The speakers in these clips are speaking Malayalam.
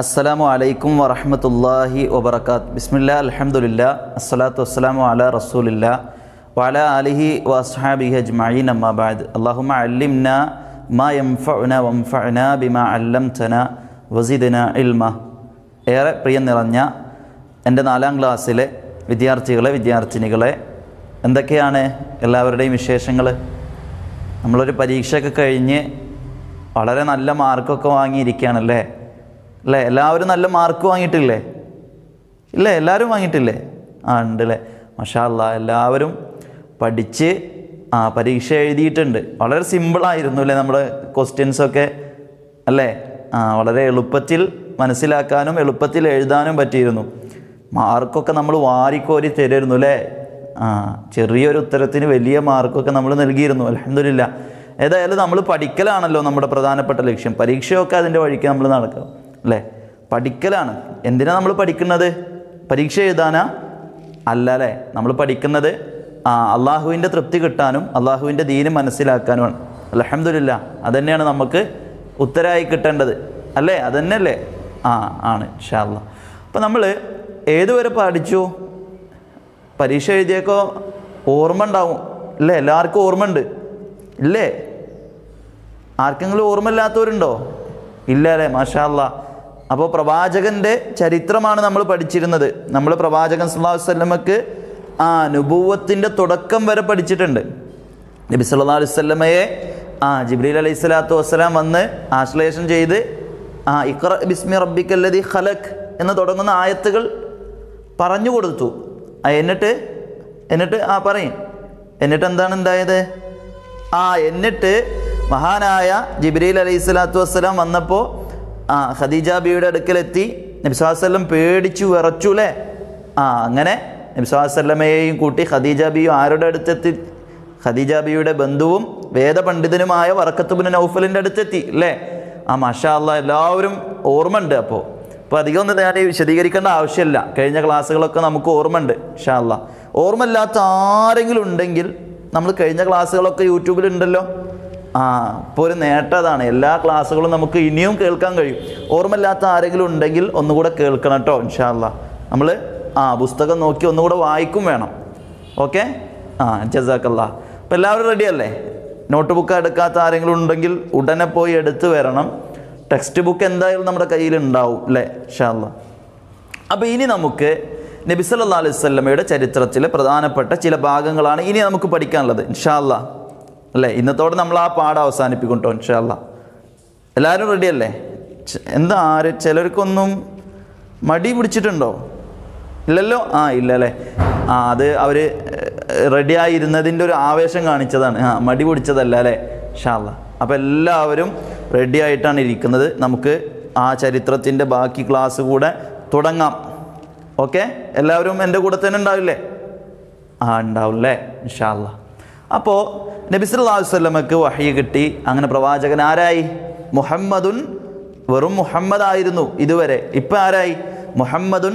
അസ്സലാമു അലൈക്കും വറഹമത്തല്ലാഹി വബർക്കാത്ത് ബിസ്മില്ല അലഹമുല്ല അസ്സലാത്തു വസ്സലാമു അല റസൂലില്ല വല അലിഹി വസ്ഹാബി അജ്മഈൻ അമ്മാബാദ് അള്ളാഹുമ അലിംന മാ യംഫഉന ബിമ ബിമാ അല്ലംതന വസിദന ഇൽമ ഏറെ പ്രിയം നിറഞ്ഞ എൻ്റെ നാലാം ക്ലാസ്സിലെ വിദ്യാർത്ഥികളെ വിദ്യാർത്ഥിനികളെ എന്തൊക്കെയാണ് എല്ലാവരുടെയും വിശേഷങ്ങൾ നമ്മളൊരു പരീക്ഷയൊക്കെ കഴിഞ്ഞ് വളരെ നല്ല മാർക്കൊക്കെ വാങ്ങിയിരിക്കുകയാണല്ലേ അല്ലേ എല്ലാവരും നല്ല മാർക്ക് വാങ്ങിയിട്ടില്ലേ ഇല്ലേ എല്ലാവരും വാങ്ങിയിട്ടില്ലേ ആ ഉണ്ട് അല്ലേ മഷാല്ല എല്ലാവരും പഠിച്ച് ആ പരീക്ഷ എഴുതിയിട്ടുണ്ട് വളരെ സിമ്പിളായിരുന്നു അല്ലേ നമ്മുടെ ക്വസ്റ്റ്യൻസൊക്കെ അല്ലേ ആ വളരെ എളുപ്പത്തിൽ മനസ്സിലാക്കാനും എളുപ്പത്തിൽ എഴുതാനും പറ്റിയിരുന്നു മാർക്കൊക്കെ നമ്മൾ വാരിക്കോരി തരുമായിരുന്നു അല്ലേ ആ ചെറിയൊരു ഉത്തരത്തിന് വലിയ മാർക്കൊക്കെ നമ്മൾ നൽകിയിരുന്നു അലഹമില്ല ഏതായാലും നമ്മൾ പഠിക്കലാണല്ലോ നമ്മുടെ പ്രധാനപ്പെട്ട ലക്ഷ്യം പരീക്ഷയൊക്കെ അതിൻ്റെ വഴിക്ക് നമ്മൾ നടക്കും അല്ലേ പഠിക്കലാണ് എന്തിനാ നമ്മൾ പഠിക്കുന്നത് പരീക്ഷ എഴുതാനാ അല്ല അല്ലേ നമ്മൾ പഠിക്കുന്നത് ആ അള്ളാഹുവിൻ്റെ തൃപ്തി കിട്ടാനും അള്ളാഹുവിൻ്റെ ദീന് മനസ്സിലാക്കാനുമാണ് അലഹമില്ല അതന്നെയാണ് നമുക്ക് ഉത്തരായി കിട്ടേണ്ടത് അല്ലേ അതന്നെയല്ലേ ആ ആണ് ഷാല്ല അപ്പോൾ നമ്മൾ ഏതുവരെ പഠിച്ചു പരീക്ഷ എഴുതിയേക്കോ ഓർമ്മ ഉണ്ടാവും ഇല്ലേ എല്ലാവർക്കും ഓർമ്മയുണ്ട് ഇല്ലേ ആർക്കെങ്കിലും ഓർമ്മ ഇല്ലാത്തവരുണ്ടോ ഇല്ല അല്ലേ മാഷാ അപ്പോൾ പ്രവാചകൻ്റെ ചരിത്രമാണ് നമ്മൾ പഠിച്ചിരുന്നത് നമ്മൾ പ്രവാചകൻ സല്ലാഹു വല്ലമക്ക് ആ അനുഭവത്തിൻ്റെ തുടക്കം വരെ പഠിച്ചിട്ടുണ്ട് നബി സല്ലാ സ്വല്ലമയെ ആ ജിബ്രീൽ അലൈഹി സ്വലാത്തു വസ്സലാം വന്ന് ആശ്ലേഷം ചെയ്ത് ആ ഇഖ്ര ബിസ്മി റബ്ബിക്കല്ലതി ഖലഖ് എന്ന് തുടങ്ങുന്ന ആയത്തുകൾ പറഞ്ഞു കൊടുത്തു എന്നിട്ട് എന്നിട്ട് ആ പറയും എന്നിട്ട് എന്താണ് ഉണ്ടായത് ആ എന്നിട്ട് മഹാനായ ജിബ്രീൽ അലൈഹി സ്വലാത്തു വസ്സലാം വന്നപ്പോൾ ആ ഖദീജ ബിയുടെ അടുക്കലെത്തി നബിസ്വാസല്ലം പേടിച്ചു വിറച്ചു അല്ലേ ആ അങ്ങനെ നബിസ്വാസല്ലമയെയും കൂട്ടി ഖദീജ ബിയും ആരുടെ അടുത്തെത്തി ഖദീജ ബിയുടെ ബന്ധുവും വേദപണ്ഡിതനുമായ വറക്കത്തുബിന് നൗഫലിൻ്റെ അടുത്തെത്തി അല്ലേ ആ മഷാ അല്ല എല്ലാവരും ഓർമ്മയുണ്ട് അപ്പോൾ അപ്പോൾ അധികം ഒന്നും ഞാൻ വിശദീകരിക്കേണ്ട ആവശ്യമില്ല കഴിഞ്ഞ ക്ലാസ്സുകളൊക്കെ നമുക്ക് ഓർമ്മയുണ്ട് ഇഷാ ഓർമ്മ ഇല്ലാത്ത ആരെങ്കിലും ഉണ്ടെങ്കിൽ നമ്മൾ കഴിഞ്ഞ ക്ലാസ്സുകളൊക്കെ യൂട്യൂബിലുണ്ടല്ലോ ആ ഇപ്പോൾ ഒരു നേട്ടതാണ് എല്ലാ ക്ലാസ്സുകളും നമുക്ക് ഇനിയും കേൾക്കാൻ കഴിയും ഓർമ്മയില്ലാത്ത ആരെങ്കിലും ഉണ്ടെങ്കിൽ ഒന്നുകൂടെ കേൾക്കണം കേട്ടോ ഇൻഷാല്ല നമ്മൾ ആ പുസ്തകം നോക്കി ഒന്നുകൂടെ വായിക്കും വേണം ഓക്കെ ആ ജസാക്കല്ല അപ്പം എല്ലാവരും റെഡിയല്ലേ നോട്ട് ബുക്ക് എടുക്കാത്ത ആരെങ്കിലും ഉണ്ടെങ്കിൽ ഉടനെ പോയി എടുത്ത് വരണം ടെക്സ്റ്റ് ബുക്ക് എന്തായാലും നമ്മുടെ കയ്യിൽ ഉണ്ടാവും അല്ലേ ഇൻഷാല്ല അപ്പോൾ ഇനി നമുക്ക് നബിസല്ലാ അലൈഹി ചരിത്രത്തിലെ പ്രധാനപ്പെട്ട ചില ഭാഗങ്ങളാണ് ഇനി നമുക്ക് പഠിക്കാനുള്ളത് ഇൻഷാല്ലാ അല്ലേ ഇന്നത്തോടെ നമ്മൾ ആ പാഠം അവസാനിപ്പിക്കും കേട്ടോ ഇൻഷാല്ല എല്ലാവരും റെഡിയല്ലേ എന്താ ആര് ചിലർക്കൊന്നും മടി പിടിച്ചിട്ടുണ്ടോ ഇല്ലല്ലോ ആ ഇല്ലല്ലേ ആ അത് അവർ റെഡിയായിരുന്നതിൻ്റെ ഒരു ആവേശം കാണിച്ചതാണ് ആ മടി പിടിച്ചതല്ല അല്ലേ ഷാല്ല അപ്പോൾ എല്ലാവരും റെഡി ആയിട്ടാണ് ഇരിക്കുന്നത് നമുക്ക് ആ ചരിത്രത്തിൻ്റെ ബാക്കി ക്ലാസ് കൂടെ തുടങ്ങാം ഓക്കെ എല്ലാവരും എൻ്റെ കൂടെ തന്നെ ഉണ്ടാവില്ലേ ആ ഉണ്ടാവില്ലേ ഇൻഷാല്ല അപ്പോൾ അലൈഹി വസല്ലമക്ക് വഹി കിട്ടി അങ്ങനെ പ്രവാചകൻ ആരായി മുഹമ്മദുൻ വെറും മുഹമ്മദ് ആയിരുന്നു ഇതുവരെ ഇപ്പം ആരായി മുഹമ്മദുൻ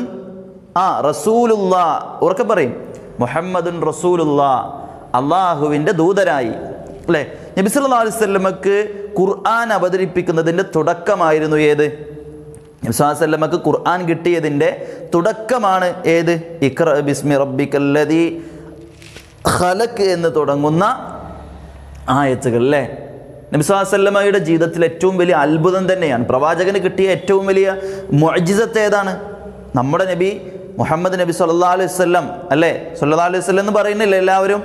ആ റസൂലുള്ള ഉറക്കെ പറയും മുഹമ്മദുൻ റസൂലുള്ള അള്ളാഹുവിൻ്റെ ദൂതരായി അല്ലേ അലൈഹി വസല്ലമക്ക് ഖുർആൻ അവതരിപ്പിക്കുന്നതിൻ്റെ തുടക്കമായിരുന്നു ഏത് നബ്സാസല്ലമക്ക് ഖുർആൻ കിട്ടിയതിൻ്റെ തുടക്കമാണ് ഏത് ഇഖ്ര ബിസ്മി റബ്ബിക്കല്ലതി ഖലഖ് എന്ന് തുടങ്ങുന്ന ആയത്തുകൾ അല്ലേ നബിസ്വാസല്ലമ്മയുടെ ജീവിതത്തിൽ ഏറ്റവും വലിയ അത്ഭുതം തന്നെയാണ് പ്രവാചകന് കിട്ടിയ ഏറ്റവും വലിയ മൊജിസത്ത് ഏതാണ് നമ്മുടെ നബി മുഹമ്മദ് നബി സല്ലാ അലൈഹി സ്വല്ലം അല്ലേ സല്ലാ അലൈഹി സ്വല്ലം എന്ന് പറയുന്നില്ല എല്ലാവരും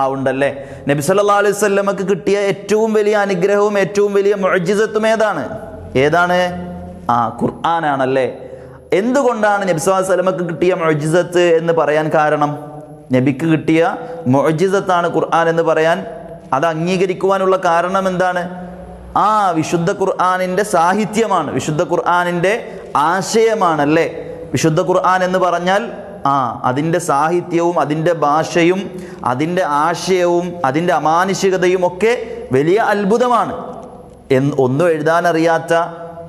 ആ ഉണ്ടല്ലേ നബി സല്ലാ അലൈഹി സ്വല്ലമ്മക്ക് കിട്ടിയ ഏറ്റവും വലിയ അനുഗ്രഹവും ഏറ്റവും വലിയ മൊജിസത്തും ഏതാണ് ഏതാണ് ആ ഖുർആാനാണല്ലേ എന്തുകൊണ്ടാണ് നബി വല്ലമക്ക് കിട്ടിയ മൊജിസത്ത് എന്ന് പറയാൻ കാരണം നബിക്ക് കിട്ടിയ മൊജിസത്താണ് ഖുർആൻ എന്ന് പറയാൻ അത് അംഗീകരിക്കുവാനുള്ള കാരണം എന്താണ് ആ വിശുദ്ധ ഖുർആാനിൻ്റെ സാഹിത്യമാണ് വിശുദ്ധ ഖുർആാനിൻ്റെ ആശയമാണല്ലേ വിശുദ്ധ ഖുർആൻ എന്ന് പറഞ്ഞാൽ ആ അതിൻ്റെ സാഹിത്യവും അതിൻ്റെ ഭാഷയും അതിൻ്റെ ആശയവും അതിൻ്റെ അമാനുഷികതയും ഒക്കെ വലിയ അത്ഭുതമാണ് ഒന്നും എഴുതാനറിയാത്ത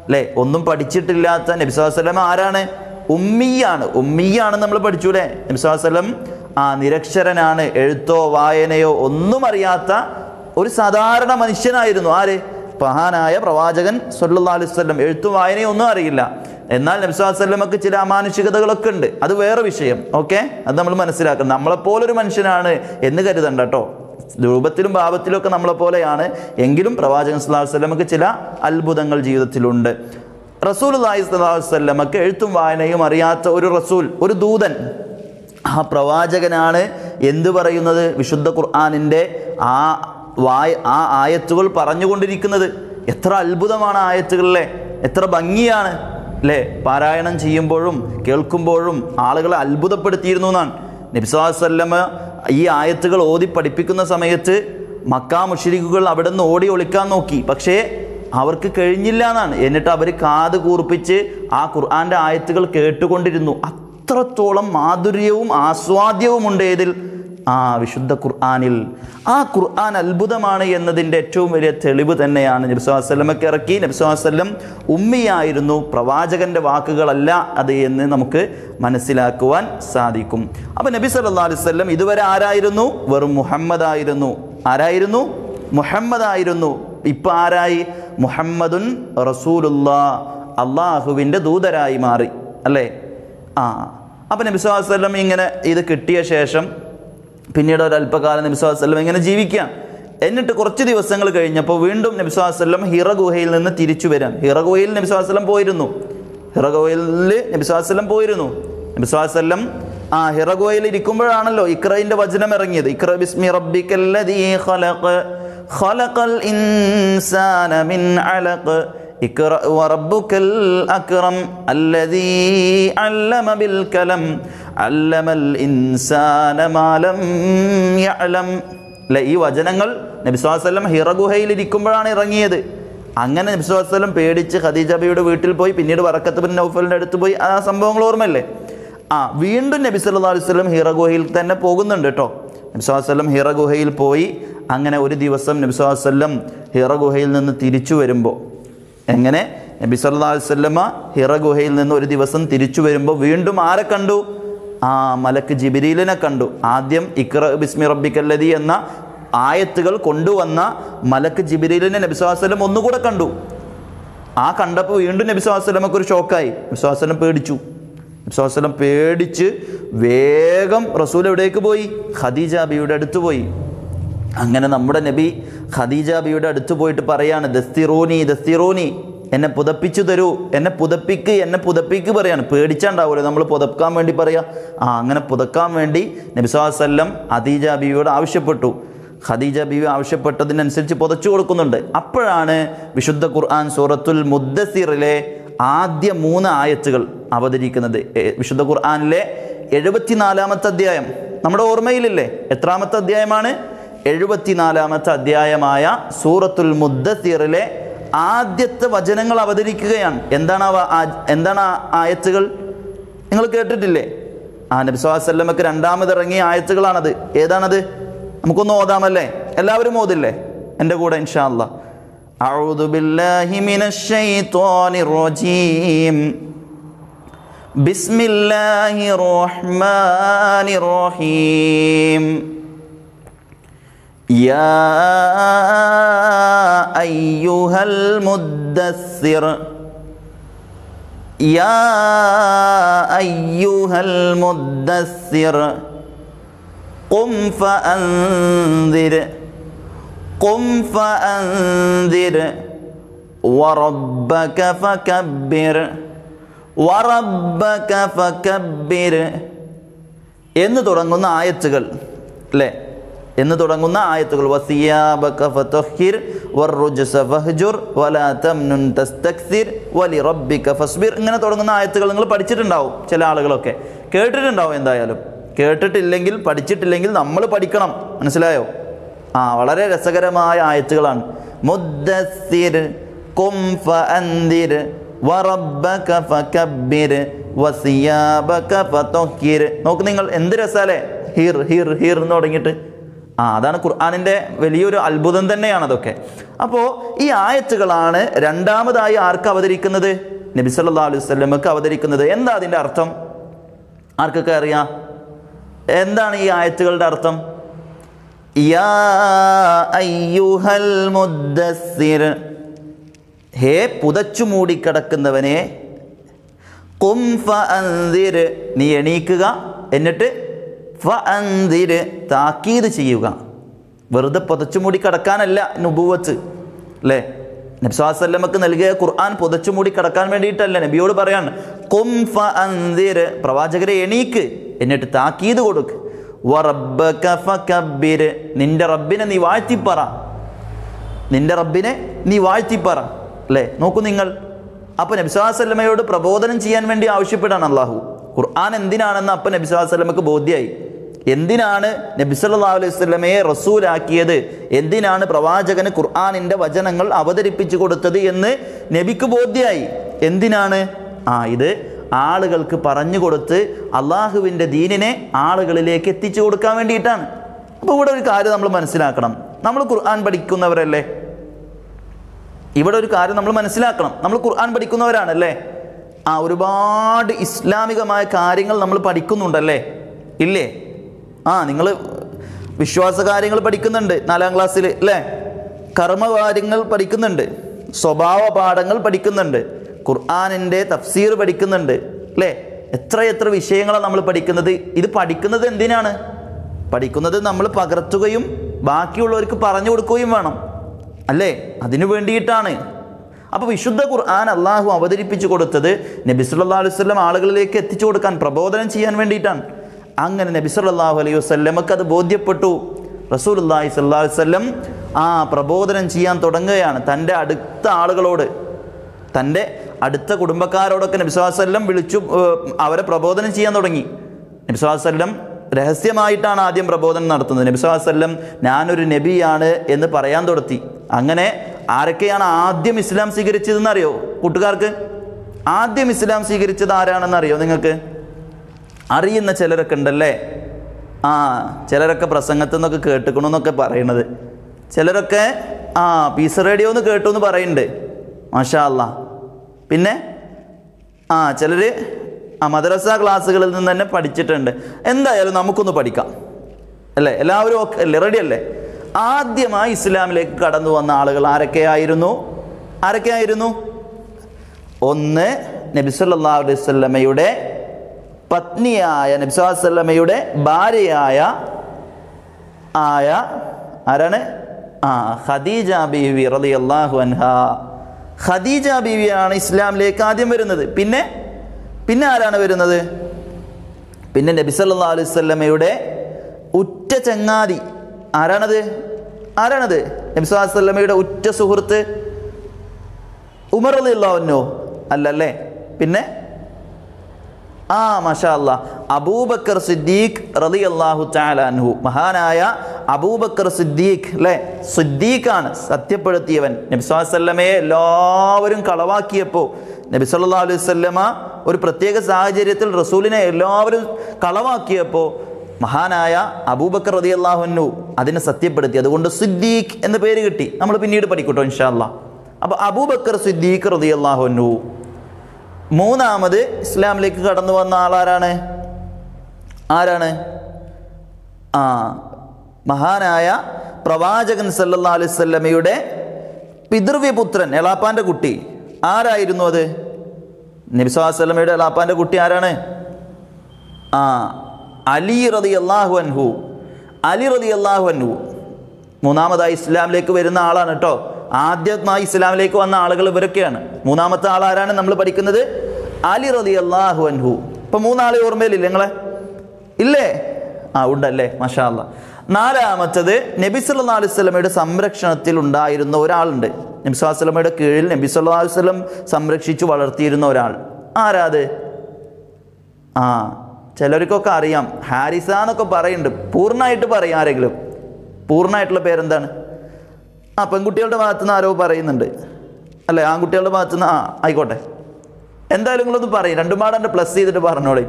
അല്ലേ ഒന്നും പഠിച്ചിട്ടില്ലാത്ത നബിസ്വലം ആരാണ് ഉമ്മിയാണ് ഉമ്മിയാണ് നമ്മൾ പഠിച്ചൂലേ നബിസ്വലം ആ നിരക്ഷരനാണ് എഴുത്തോ വായനയോ ഒന്നും അറിയാത്ത ഒരു സാധാരണ മനുഷ്യനായിരുന്നു ആര് മഹാനായ പ്രവാചകൻ അലൈഹി അലുസ്വല്ലം എഴുത്തു വായനയോ ഒന്നും അറിയില്ല എന്നാൽ നബ്സാസ്വല്ലമക്ക് ചില അമാനുഷികതകളൊക്കെ ഉണ്ട് അത് വേറെ വിഷയം ഓക്കെ അത് നമ്മൾ മനസ്സിലാക്കണം നമ്മളെപ്പോലൊരു മനുഷ്യനാണ് എന്ന് കരുതണ്ട കേട്ടോ രൂപത്തിലും ഭാവത്തിലും ഒക്കെ നമ്മളെപ്പോലെയാണ് എങ്കിലും പ്രവാചകൻ അലൈഹി സ്വല്ലമക്ക് ചില അത്ഭുതങ്ങൾ ജീവിതത്തിലുണ്ട് റസൂൽ അള്ളാഹി സ്വല്ലാസ്വല്ലമക്ക് എഴുത്തും വായനയും അറിയാത്ത ഒരു റസൂൽ ഒരു ദൂതൻ ആ പ്രവാചകനാണ് എന്തു പറയുന്നത് വിശുദ്ധ ഖുർആാനിൻ്റെ ആ വായ ആ ആയത്തുകൾ പറഞ്ഞുകൊണ്ടിരിക്കുന്നത് എത്ര അത്ഭുതമാണ് ആയത്തുകളിലെ എത്ര ഭംഗിയാണ് അല്ലേ പാരായണം ചെയ്യുമ്പോഴും കേൾക്കുമ്പോഴും ആളുകളെ അത്ഭുതപ്പെടുത്തിയിരുന്നു എന്നാണ് നബ്സാസ്വല്ലമ ഈ ആയത്തുകൾ ഓതി പഠിപ്പിക്കുന്ന സമയത്ത് മക്കാ മുഷരിക്കുകൾ അവിടെ നിന്ന് ഓടി ഒളിക്കാൻ നോക്കി പക്ഷേ അവർക്ക് കഴിഞ്ഞില്ല എന്നാണ് എന്നിട്ട് അവർ കാത് കൂർപ്പിച്ച് ആ ഖുർആാൻ്റെ ആയത്തുകൾ കേട്ടുകൊണ്ടിരുന്നു ഇത്രത്തോളം മാധുര്യവും ആസ്വാദ്യവുമുണ്ട് ഏതിൽ ആ വിശുദ്ധ ഖുർആാനിൽ ആ ഖുർആൻ അത്ഭുതമാണ് എന്നതിൻ്റെ ഏറ്റവും വലിയ തെളിവ് തന്നെയാണ് നബ്സുവല്ലമൊക്കെ ഇറക്കി നബ്സുവല്ലം ഉമ്മിയായിരുന്നു പ്രവാചകൻ്റെ വാക്കുകളല്ല അത് എന്ന് നമുക്ക് മനസ്സിലാക്കുവാൻ സാധിക്കും അപ്പോൾ നബി സല്ലാ അലിസ്വല്ലം ഇതുവരെ ആരായിരുന്നു വെറും മുഹമ്മദ് ആയിരുന്നു ആരായിരുന്നു മുഹമ്മദ് ആയിരുന്നു ഇപ്പം ആരായി മുഹമ്മദുൻ റസൂലുള്ള അള്ളാഹുവിൻ്റെ ദൂതരായി മാറി അല്ലേ ആ അപ്പം നബിസ്വല്ലം ഇങ്ങനെ ഇത് കിട്ടിയ ശേഷം പിന്നീട് ഒരല്പകാലം നബിസ്വല്ലം ഇങ്ങനെ ജീവിക്കാം എന്നിട്ട് കുറച്ച് ദിവസങ്ങൾ കഴിഞ്ഞപ്പോൾ വീണ്ടും നബിസ്വല്ലം ഹിറ ഗുഹയിൽ നിന്ന് തിരിച്ചു വരാം ഹിറ ഗുഹയിൽ നബിസ്വല്ലം പോയിരുന്നു ഹിറ ഗുഹയിൽ നബിസ്വല്ലം പോയിരുന്നു നബിസ്വല്ലം ആ ഹിറ ഗുഹയിൽ ഇരിക്കുമ്പോഴാണല്ലോ ഇക്രയിൻ്റെ വചനം ഇറങ്ങിയത് ഇക്ര ബിസ്മി റബ്ബിക്കല്ലദീ ഖലഖ ഖലഖൽ ഇൻസാന മിൻ അലഖ അല്ലദീ അല്ലമ ബിൽ കലം അല്ലമൽ ഇൻസാന മാലം യഅലം ഈ വചനങ്ങൾ നബിസ്വാസ്ലം ഹിറഗുഹയിൽ ഇരിക്കുമ്പോഴാണ് ഇറങ്ങിയത് അങ്ങനെ നബിസ്വാസ്ലം പേടിച്ച് ഖദീജബിയുടെ വീട്ടിൽ പോയി പിന്നീട് വറക്കത്ത് ബിൻ നൗഫലിൻ്റെ അടുത്ത് പോയി ആ സംഭവങ്ങൾ ഓർമ്മയല്ലേ ആ വീണ്ടും നബി സല്ലാ അലുസ്ലം ഹിറഗുഹയിൽ തന്നെ പോകുന്നുണ്ട് കേട്ടോ നബിസ്വാസ്ലം ഹിറഗുഹയിൽ പോയി അങ്ങനെ ഒരു ദിവസം നബിസ്വാസ്ലം ഹിറഗുഹയിൽ നിന്ന് തിരിച്ചു വരുമ്പോൾ എങ്ങനെ നബി സല്ലാ വല്ലമ്മ ഹിറ ഗുഹയിൽ നിന്ന് ഒരു ദിവസം തിരിച്ചു വരുമ്പോൾ വീണ്ടും ആരെ കണ്ടു ആ മലക്ക് ജിബിരീലിനെ കണ്ടു ആദ്യം ഇക്ര ബിസ്മി റബ്ബിക്കല്ലതി എന്ന ആയത്തുകൾ കൊണ്ടുവന്ന മലക്ക് ജിബിരീലിനെ നബി സ്വലം ഒന്നുകൂടെ കണ്ടു ആ കണ്ടപ്പോൾ വീണ്ടും നബി സ്വലമക്ക് ഒരു ഷോക്കായി നബി സ്വലം പേടിച്ചു നബി സ്വലം പേടിച്ച് വേഗം റസൂൽ എവിടേക്ക് പോയി ഖദീജ ബിയുടെ അടുത്ത് പോയി അങ്ങനെ നമ്മുടെ നബി ഖദീജ ബിയുടെ അടുത്ത് പോയിട്ട് പറയാണ് ദസ്തിറൂനി ദസ്തിറൂനി എന്നെ പുതപ്പിച്ചു തരൂ എന്നെ പുതപ്പിക്ക് എന്നെ പുതപ്പിക്ക് പറയാണ് പേടിച്ചാണ്ടാവുമല്ലോ നമ്മൾ പുതക്കാൻ വേണ്ടി പറയാം ആ അങ്ങനെ പുതക്കാൻ വേണ്ടി നബിസ്വല്ലം ഖദീജ ബിയോട് ആവശ്യപ്പെട്ടു ഖദീജ ബിവി ആവശ്യപ്പെട്ടതിനനുസരിച്ച് പുതച്ചു കൊടുക്കുന്നുണ്ട് അപ്പോഴാണ് വിശുദ്ധ ഖുർആൻ സൂറത്തുൽ മുദ്ദസിറിലെ ആദ്യ മൂന്ന് ആയത്തുകൾ അവതരിക്കുന്നത് വിശുദ്ധ ഖുർആാനിലെ എഴുപത്തിനാലാമത്തെ അധ്യായം നമ്മുടെ ഓർമ്മയിലില്ലേ എത്രാമത്തെ അധ്യായമാണ് എഴുപത്തിനാലാമത്തെ അധ്യായമായ സൂറത്തുൽ മുദ്ദത്തീറിലെ ആദ്യത്തെ വചനങ്ങൾ അവതരിക്കുകയാണ് എന്താണ് എന്താണ് ആ ആയത്തുകൾ നിങ്ങൾ കേട്ടിട്ടില്ലേ ആ നബ്സ്വാസല്ലമക്ക് രണ്ടാമത് ഇറങ്ങിയ ആയത്തുകളാണത് ഏതാണത് നമുക്കൊന്ന് ഓതാമല്ലേ എല്ലാവരും ഓതില്ലേ എൻ്റെ കൂടെ ഇൻഷാ അല്ലാ يا أيها المدثر يا أيها المدثر قم فأنذر قم فأنذر وربك فكبر وربك فكبر എന്ന് തുടങ്ങുന്ന ആയത്തുകൾ അല്ലേ എന്ന് തുടങ്ങുന്ന ആയത്തുകൾ ഇങ്ങനെ തുടങ്ങുന്ന ആയത്തുകൾ നിങ്ങൾ പഠിച്ചിട്ടുണ്ടാവും ചില ആളുകളൊക്കെ കേട്ടിട്ടുണ്ടാവും എന്തായാലും കേട്ടിട്ടില്ലെങ്കിൽ പഠിച്ചിട്ടില്ലെങ്കിൽ നമ്മൾ പഠിക്കണം മനസ്സിലായോ ആ വളരെ രസകരമായ ആയത്തുകളാണ് മുദ്ദസ്സിർ വറബ്ബക വസിയാബക ഫതഹിർ നോക്ക് നിങ്ങൾ എന്ത് രസാലേ ഹിർ ഹിർ ഹിർ എന്ന് തുടങ്ങിയിട്ട് ആ അതാണ് ഖുർആാനിൻ്റെ വലിയൊരു അത്ഭുതം തന്നെയാണ് അതൊക്കെ അപ്പോൾ ഈ ആയത്തുകളാണ് രണ്ടാമതായി ആർക്ക് അവതരിക്കുന്നത് നബി സല്ലാ അലൈഹി സ്വലമക്ക് അവതരിക്കുന്നത് എന്താ അതിൻ്റെ അർത്ഥം ആർക്കൊക്കെ അറിയാം എന്താണ് ഈ ആയത്തുകളുടെ അർത്ഥം ഹേ പുതച്ചു മൂടിക്കിടക്കുന്നവനെ നീ എണീക്കുക എന്നിട്ട് ഫിര് താക്കീത് ചെയ്യുക വെറുതെ പുതച്ചുമൂടി കടക്കാനല്ല നുബൂവത്ത് അല്ലേ നബ്സാസല്ലമ്മക്ക് നൽകിയ ഖുർആൻ പുതച്ചുമൂടി കടക്കാൻ വേണ്ടിയിട്ടല്ല നബിയോട് പറയാണ് കും ഫ അന്തിര് പ്രവാചകരെ എണീക്ക് എന്നിട്ട് താക്കീത് കൊടുക്ക് വറബ്ബിര് നിന്റെ റബ്ബിനെ നീ വാഴ്ത്തിപ്പറ നിന്റെ റബ്ബിനെ നീ വാഴ്ത്തിപ്പറ അല്ലേ നോക്കൂ നിങ്ങൾ അപ്പോൾ നബിസ്വല്ലാസ്ലമയോട് പ്രബോധനം ചെയ്യാൻ വേണ്ടി ആവശ്യപ്പെടാണ് അള്ളാഹു ഖുർആൻ എന്തിനാണെന്ന് അപ്പം നബിസ്വല്ലാസ്ലമക്ക് ബോധ്യമായി എന്തിനാണ് നബിസല്ലാ അലൈഹി സ്വലമയെ റസൂലാക്കിയത് എന്തിനാണ് പ്രവാചകന് ഖുർആാനിൻ്റെ വചനങ്ങൾ അവതരിപ്പിച്ചു കൊടുത്തത് എന്ന് നബിക്ക് ബോധ്യായി എന്തിനാണ് ആ ഇത് ആളുകൾക്ക് പറഞ്ഞു കൊടുത്ത് അള്ളാഹുവിൻ്റെ ദീനിനെ ആളുകളിലേക്ക് എത്തിച്ചു കൊടുക്കാൻ വേണ്ടിയിട്ടാണ് അപ്പോൾ ഇവിടെ ഒരു കാര്യം നമ്മൾ മനസ്സിലാക്കണം നമ്മൾ ഖുർആൻ പഠിക്കുന്നവരല്ലേ ഇവിടെ ഒരു കാര്യം നമ്മൾ മനസ്സിലാക്കണം നമ്മൾ ഖുർആൻ പഠിക്കുന്നവരാണല്ലേ ആ ഒരുപാട് ഇസ്ലാമികമായ കാര്യങ്ങൾ നമ്മൾ പഠിക്കുന്നുണ്ടല്ലേ ഇല്ലേ ആ നിങ്ങൾ വിശ്വാസ കാര്യങ്ങൾ പഠിക്കുന്നുണ്ട് നാലാം ക്ലാസ്സിൽ അല്ലേ കർമ്മകാര്യങ്ങൾ പഠിക്കുന്നുണ്ട് സ്വഭാവ പാഠങ്ങൾ പഠിക്കുന്നുണ്ട് ഖുർആാനിൻ്റെ തഫ്സീർ പഠിക്കുന്നുണ്ട് അല്ലേ എത്രയെത്ര വിഷയങ്ങളാണ് നമ്മൾ പഠിക്കുന്നത് ഇത് പഠിക്കുന്നത് എന്തിനാണ് പഠിക്കുന്നത് നമ്മൾ പകർത്തുകയും ബാക്കിയുള്ളവർക്ക് പറഞ്ഞു കൊടുക്കുകയും വേണം അല്ലേ അതിനു വേണ്ടിയിട്ടാണ് അപ്പോൾ വിശുദ്ധ ഖുർആൻ അള്ളാഹു അവതരിപ്പിച്ചു കൊടുത്തത് നബിസുല്ലാ അലുവല്ലം ആളുകളിലേക്ക് എത്തിച്ചു കൊടുക്കാൻ പ്രബോധനം ചെയ്യാൻ വേണ്ടിയിട്ടാണ് അങ്ങനെ നബി സല്ലാഹു അലൈഹി വസ്ല്ലമക്ക് അത് ബോധ്യപ്പെട്ടു റസൂൽ അള്ളാഹി സല്ലാഹു വല്ലം ആ പ്രബോധനം ചെയ്യാൻ തുടങ്ങുകയാണ് തൻ്റെ അടുത്ത ആളുകളോട് തൻ്റെ അടുത്ത കുടുംബക്കാരോടൊക്കെ നബിസ്വാസ്ല്ലം വിളിച്ചു അവരെ പ്രബോധനം ചെയ്യാൻ തുടങ്ങി നബിസ്വാസ്ല്ലം രഹസ്യമായിട്ടാണ് ആദ്യം പ്രബോധനം നടത്തുന്നത് നബിസ്വാസ്ല്ലം ഞാനൊരു നബിയാണ് എന്ന് പറയാൻ തുടത്തി അങ്ങനെ ആരൊക്കെയാണ് ആദ്യം ഇസ്ലാം സ്വീകരിച്ചതെന്നറിയോ കൂട്ടുകാർക്ക് ആദ്യം ഇസ്ലാം സ്വീകരിച്ചത് അറിയോ നിങ്ങൾക്ക് അറിയുന്ന ചിലരൊക്കെ ഉണ്ടല്ലേ ആ ചിലരൊക്കെ പ്രസംഗത്തിൽ നിന്നൊക്കെ കേട്ടുക്കണമെന്നൊക്കെ പറയണത് ചിലരൊക്കെ ആ പീസ് റേഡിയോ ഒന്ന് കേട്ടു എന്ന് പറയുന്നുണ്ട് മാഷാ പിന്നെ ആ ചിലർ ആ മദ്രസ ക്ലാസ്സുകളിൽ നിന്ന് തന്നെ പഠിച്ചിട്ടുണ്ട് എന്തായാലും നമുക്കൊന്ന് പഠിക്കാം അല്ലേ എല്ലാവരും ഒക്കെ അല്ലേ റെഡി അല്ലേ ആദ്യമായി ഇസ്ലാമിലേക്ക് കടന്നു വന്ന ആളുകൾ ആരൊക്കെയായിരുന്നു ആരൊക്കെയായിരുന്നു ഒന്ന് അലൈഹി അലൈവല്ലമയുടെ പത്നിയായ നബ്സാസല്ലമ്മയുടെ ഭാര്യയായ ആയ ആരാണ് ആ ഖദീജ ബീവി റലി അള്ളാഹു അൻഹ ഖദീജ ബീവിയാണ് ഇസ്ലാമിലേക്ക് ആദ്യം വരുന്നത് പിന്നെ പിന്നെ ആരാണ് വരുന്നത് പിന്നെ നബി സല്ലാ അലൈഹി ഉറ്റ ചങ്ങാതി ആരാണത് ആരാണത് നബി സല്ലാ ഉറ്റ സുഹൃത്ത് ഉമർ അലി അള്ളാഹുനോ അല്ലല്ലേ പിന്നെ ആ മഷാല്ല അബൂബക്കർ സിദ്ദീഖ് റതി അള്ളാഹു ചാലാൻഹു മഹാനായ അബൂബക്കർ സിദ്ദീഖ് അല്ലേ സിദ്ദീഖാണ് സത്യപ്പെടുത്തിയവൻ നബിസ്വല്ലമയെ എല്ലാവരും കളവാക്കിയപ്പോൾ നബി സല്ലാ അലൈഹി ഒരു പ്രത്യേക സാഹചര്യത്തിൽ റസൂലിനെ എല്ലാവരും കളവാക്കിയപ്പോൾ മഹാനായ അബൂബക്കർ റതി അള്ളാഹുനു അതിനെ സത്യപ്പെടുത്തി അതുകൊണ്ട് സിദ്ദീഖ് എന്ന പേര് കിട്ടി നമ്മൾ പിന്നീട് പഠിക്കട്ടോ ഇൻഷാ അല്ലാ അപ്പോൾ അബൂബക്കർ സിദ്ദീഖ് റതി അള്ളാഹുനു മൂന്നാമത് ഇസ്ലാമിലേക്ക് കടന്നു വന്ന ആളാരാണ് ആരാണ് ആ മഹാനായ പ്രവാചകൻ സല്ലാ അലിസ്വല്ലമയുടെ പിതൃവ്യപുത്രൻ എളാപ്പാൻ്റെ കുട്ടി ആരായിരുന്നു അത് നബിസ്വല്ലമയുടെ എളാപ്പാൻ്റെ കുട്ടി ആരാണ് ആ അലി റതി അള്ളാഹു അൻഹു അലി റതി അള്ളാഹു അൻഹു മൂന്നാമതായി ഇസ്ലാമിലേക്ക് വരുന്ന ആളാണ് കേട്ടോ ആദ്യമായി ഇസ്ലാമിലേക്ക് വന്ന ആളുകൾ ഇവരൊക്കെയാണ് മൂന്നാമത്തെ ആളാരാണ് നമ്മൾ പഠിക്കുന്നത് അലി റതി അള്ളാഹു അൻഹു ഇപ്പൊ മൂന്നാളെ ഓർമ്മയിലില്ല നിങ്ങളെ ഇല്ലേ ആ ഉണ്ടല്ലേ മഷാല്ല നാലാമത്തത് നബി സല്ലാ അലുസ്ലമയുടെ സംരക്ഷണത്തിൽ ഉണ്ടായിരുന്ന ഒരാളുണ്ട് നബി സ്വലാ വസ്ലമയുടെ കീഴിൽ നബി സല്ലാ വസ്ലം സംരക്ഷിച്ചു വളർത്തിയിരുന്ന ഒരാൾ ആരാത് ആ ചിലർക്കൊക്കെ അറിയാം ഹാരിസ എന്നൊക്കെ പറയുന്നുണ്ട് പൂർണ്ണമായിട്ട് പറയും ആരെങ്കിലും പൂർണ്ണമായിട്ടുള്ള പേരെന്താണ് ആ പെൺകുട്ടികളുടെ ഭാഗത്തുനിന്ന് ആരോ പറയുന്നുണ്ട് അല്ലേ ആൺകുട്ടികളുടെ ഭാഗത്തുനിന്ന് ആ ആയിക്കോട്ടെ എന്തായാലും നിങ്ങളൊന്ന് പറയും രണ്ടു മാടൻ്റെ പ്ലസ് ചെയ്തിട്ട് പറഞ്ഞോളി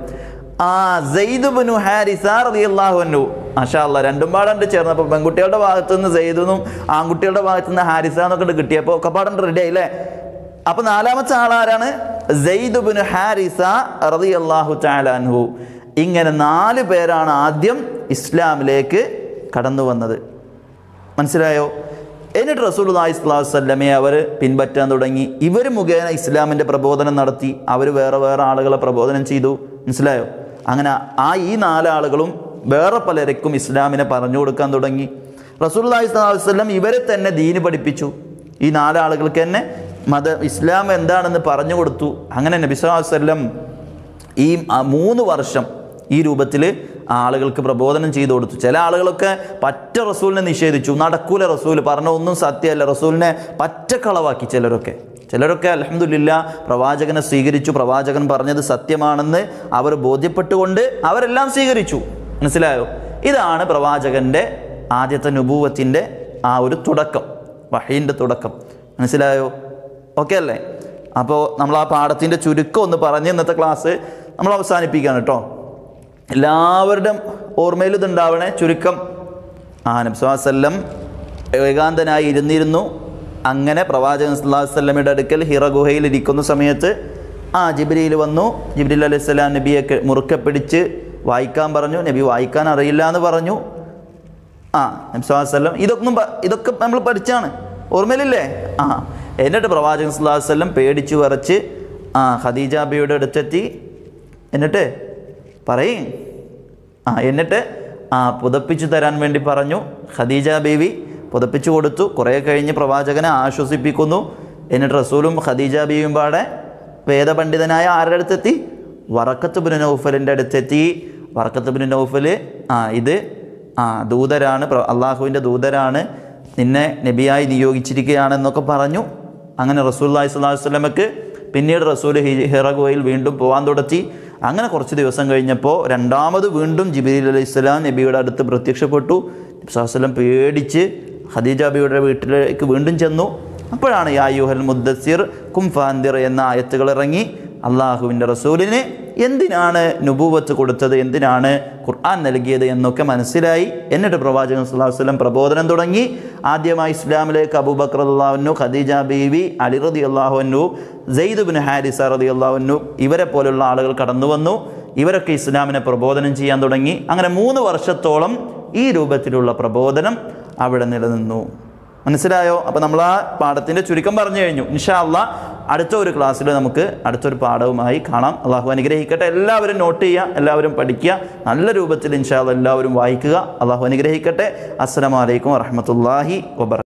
ആ സെയ്ദുബിനു ഹാരിസാർ അള്ളാഹുനു മാഷാല്ല രണ്ടും പാടണ്ട് ചേർന്നപ്പോൾ പെൺകുട്ടികളുടെ ഭാഗത്തുനിന്ന് സെയ്ദുന്നും ആൺകുട്ടികളുടെ ഭാഗത്തുനിന്ന് ഹാരിസ എന്നൊക്കെ കിട്ടിയപ്പോൾ ഒക്കെ പാടണ്ട് റെഡി ആയില്ലേ അപ്പൊ നാലാമത്തെ ആളാരാണ് സെയ്ദുബിന് ഹാരിസ റതി ചാലാൻഹു ഇങ്ങനെ നാല് പേരാണ് ആദ്യം ഇസ്ലാമിലേക്ക് കടന്നു വന്നത് മനസ്സിലായോ എന്നിട്ട് റസൂലുള്ളാഹി സ്വല്ലല്ലാഹു അലൈഹി വസല്ലമയെ അവർ പിൻപറ്റാൻ തുടങ്ങി ഇവർ മുഖേന ഇസ്ലാമിൻ്റെ പ്രബോധനം നടത്തി അവർ വേറെ വേറെ ആളുകളെ പ്രബോധനം ചെയ്തു മനസ്സിലായോ അങ്ങനെ ആ ഈ നാലാളുകളും വേറെ പലർക്കും ഇസ്ലാമിനെ പറഞ്ഞു കൊടുക്കാൻ തുടങ്ങി റസൂലുള്ളാഹി സ്വല്ലല്ലാഹു അലൈഹി വസല്ലം ഇവരെ തന്നെ ദീന് പഠിപ്പിച്ചു ഈ നാലാളുകൾക്ക് തന്നെ മത ഇസ്ലാം എന്താണെന്ന് പറഞ്ഞു കൊടുത്തു അങ്ങനെ നബി അലൈഹി വസല്ലം ഈ മൂന്ന് വർഷം ഈ രൂപത്തിൽ ആളുകൾക്ക് പ്രബോധനം ചെയ്തു കൊടുത്തു ചില ആളുകളൊക്കെ പറ്റ റസൂലിനെ നിഷേധിച്ചു നടക്കൂല റസൂൽ പറഞ്ഞ ഒന്നും സത്യമല്ല റസൂലിനെ പറ്റക്കളവാക്കി ചിലരൊക്കെ ചിലരൊക്കെ അലഹമില്ല പ്രവാചകനെ സ്വീകരിച്ചു പ്രവാചകൻ പറഞ്ഞത് സത്യമാണെന്ന് അവർ ബോധ്യപ്പെട്ടുകൊണ്ട് അവരെല്ലാം സ്വീകരിച്ചു മനസ്സിലായോ ഇതാണ് പ്രവാചകൻ്റെ ആദ്യത്തെ നുഭൂവത്തിൻ്റെ ആ ഒരു തുടക്കം വഹീൻ്റെ തുടക്കം മനസ്സിലായോ ഓക്കെ അല്ലേ അപ്പോൾ നമ്മൾ ആ പാഠത്തിൻ്റെ ചുരുക്കം ഒന്ന് പറഞ്ഞ് ഇന്നത്തെ ക്ലാസ് നമ്മൾ അവസാനിപ്പിക്കുകയാണ് കേട്ടോ എല്ലാവരുടെയും ഓർമ്മയിൽ ഇതുണ്ടാവണേ ചുരുക്കം ആ നബ്സുല്ലം ഏകാന്തനായി ഇരുന്നിരുന്നു അങ്ങനെ പ്രവാചകൻ സുല്ലാസ്ലമിയുടെ അടുക്കൽ ഹിറ ഗുഹയിൽ ഇരിക്കുന്ന സമയത്ത് ആ ജിബ്രിയിൽ വന്നു ജിബ്രിൽ അലൈഹി സ്വലാം നബിയെ മുറുക്കെ പിടിച്ച് വായിക്കാൻ പറഞ്ഞു നബി വായിക്കാൻ അറിയില്ല എന്ന് പറഞ്ഞു ആ നബ്സുല്ലാസ്ലം ഇതൊന്നും ഇതൊക്കെ നമ്മൾ പഠിച്ചാണ് ഓർമ്മയിലില്ലേ ആ എന്നിട്ട് പ്രവാചകൻ സുല്ലാസ്ലം പേടിച്ചു വരച്ച് ആ ഖദീജ ബിയുടെ അടുത്തെത്തി എന്നിട്ട് പറയേ ആ എന്നിട്ട് ആ പുതപ്പിച്ചു തരാൻ വേണ്ടി പറഞ്ഞു ഖദീജ ബീവി പുതപ്പിച്ചു കൊടുത്തു കുറേ കഴിഞ്ഞ് പ്രവാചകനെ ആശ്വസിപ്പിക്കുന്നു എന്നിട്ട് റസൂലും ഖദീജ ബീവിയും പാടെ വേദപണ്ഡിതനായ ആരുടെ അടുത്തെത്തി വറക്കത്ത് ബിൻ നൗഫലിൻ്റെ അടുത്തെത്തി വറക്കത്ത് ബിൻ നൗഫൽ ആ ഇത് ആ ദൂതരാണ് അള്ളാഹുവിൻ്റെ ദൂതരാണ് നിന്നെ നബിയായി നിയോഗിച്ചിരിക്കുകയാണെന്നൊക്കെ പറഞ്ഞു അങ്ങനെ റസൂൽ അള്ളാഹി സ്വല്ലാ വസ്ലമക്ക് പിന്നീട് റസൂൽ ഹിറ ഗോയിൽ വീണ്ടും പോകാൻ തുടത്തി അങ്ങനെ കുറച്ച് ദിവസം കഴിഞ്ഞപ്പോൾ രണ്ടാമത് വീണ്ടും ജിബിലി അലൈഹി ഇസ്ലാം നബിയുടെ അടുത്ത് പ്രത്യക്ഷപ്പെട്ടു നബ്സാസ്ലം പേടിച്ച് ഖദീജ അബിയുടെ വീട്ടിലേക്ക് വീണ്ടും ചെന്നു അപ്പോഴാണ് യാ മുദ്ദസിർ കുംഫാന്തിർ എന്ന ആയത്തുകൾ ഇറങ്ങി അള്ളാഹുവിൻ്റെ റസൂലിനെ എന്തിനാണ് നുപൂവത്ത് കൊടുത്തത് എന്തിനാണ് ഖുർആൻ നൽകിയത് എന്നൊക്കെ മനസ്സിലായി എന്നിട്ട് പ്രവാചകൻ സുല്ലാഹു വസ്ലം പ്രബോധനം തുടങ്ങി ആദ്യമായി ഇസ്ലാമിലേക്ക് അബൂബക്കർ അള്ളാഹുനു ഖദീജ ബീവി അലി റതി അള്ളാഹുനു ജെയ്ദുബിൻ ഹാരിസ റതി അള്ളാഹുനു ഇവരെ പോലുള്ള ആളുകൾ കടന്നു വന്നു ഇവരൊക്കെ ഇസ്ലാമിനെ പ്രബോധനം ചെയ്യാൻ തുടങ്ങി അങ്ങനെ മൂന്ന് വർഷത്തോളം ഈ രൂപത്തിലുള്ള പ്രബോധനം അവിടെ നിലനിന്നു മനസ്സിലായോ അപ്പോൾ നമ്മൾ ആ പാഠത്തിൻ്റെ ചുരുക്കം പറഞ്ഞു കഴിഞ്ഞു ഇൻഷാ അല്ല അടുത്ത ഒരു ക്ലാസ്സിൽ നമുക്ക് അടുത്തൊരു പാഠവുമായി കാണാം അള്ളാഹു അനുഗ്രഹിക്കട്ടെ എല്ലാവരും നോട്ട് ചെയ്യുക എല്ലാവരും പഠിക്കുക നല്ല രൂപത്തിൽ ഇൻഷാ അല്ല എല്ലാവരും വായിക്കുക അള്ളാഹു അനുഗ്രഹിക്കട്ടെ അസ്സലാമലൈക്കും വറഹമത്തല്ലാഹി വബർ